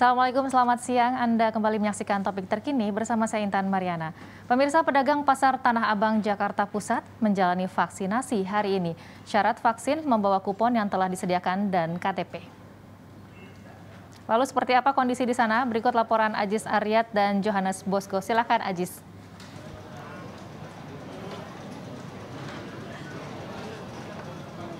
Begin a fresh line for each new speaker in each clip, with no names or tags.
Assalamualaikum, selamat siang. Anda kembali menyaksikan topik terkini bersama saya Intan Mariana. Pemirsa pedagang pasar Tanah Abang Jakarta Pusat menjalani vaksinasi hari ini. Syarat vaksin membawa kupon yang telah disediakan dan KTP. Lalu seperti apa kondisi di sana? Berikut laporan Ajis Aryat dan Johannes Bosco. Silakan Ajis.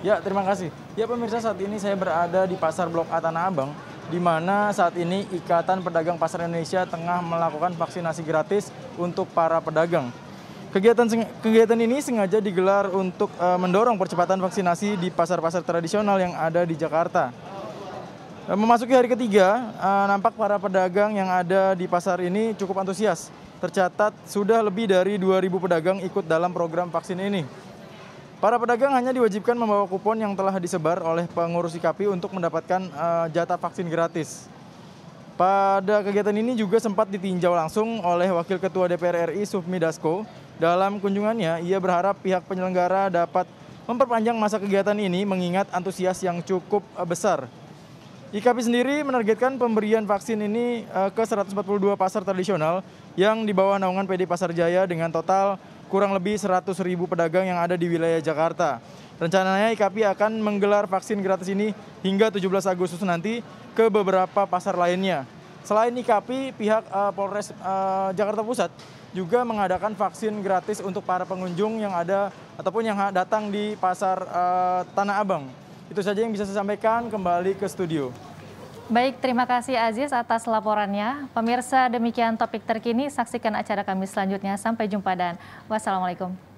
Ya, terima kasih. Ya pemirsa, saat ini saya berada di Pasar Blok A Tanah Abang di mana saat ini Ikatan Pedagang Pasar Indonesia tengah melakukan vaksinasi gratis untuk para pedagang. Kegiatan kegiatan ini sengaja digelar untuk uh, mendorong percepatan vaksinasi di pasar-pasar tradisional yang ada di Jakarta. Eh, memasuki hari ketiga, uh, nampak para pedagang yang ada di pasar ini cukup antusias. Tercatat sudah lebih dari 2.000 pedagang ikut dalam program vaksin ini. Para pedagang hanya diwajibkan membawa kupon yang telah disebar oleh pengurus IKP untuk mendapatkan uh, jatah vaksin gratis. Pada kegiatan ini juga sempat ditinjau langsung oleh Wakil Ketua DPR RI Sufmi Dasko. Dalam kunjungannya, ia berharap pihak penyelenggara dapat memperpanjang masa kegiatan ini mengingat antusias yang cukup eh, besar IKP sendiri menargetkan pemberian vaksin ini eh, ke 142 pasar tradisional yang di bawah naungan PD Pasar Jaya dengan total kurang lebih 100 ribu pedagang yang ada di wilayah Jakarta. Rencananya IKP akan menggelar vaksin gratis ini hingga 17 Agustus nanti ke beberapa pasar lainnya. Selain IKP, pihak uh, Polres uh, Jakarta Pusat juga mengadakan vaksin gratis untuk para pengunjung yang ada ataupun yang datang di pasar uh, Tanah Abang. Itu saja yang bisa saya sampaikan. Kembali ke studio.
Baik, terima kasih Aziz atas laporannya. Pemirsa, demikian topik terkini. Saksikan acara kami selanjutnya. Sampai jumpa dan wassalamualaikum.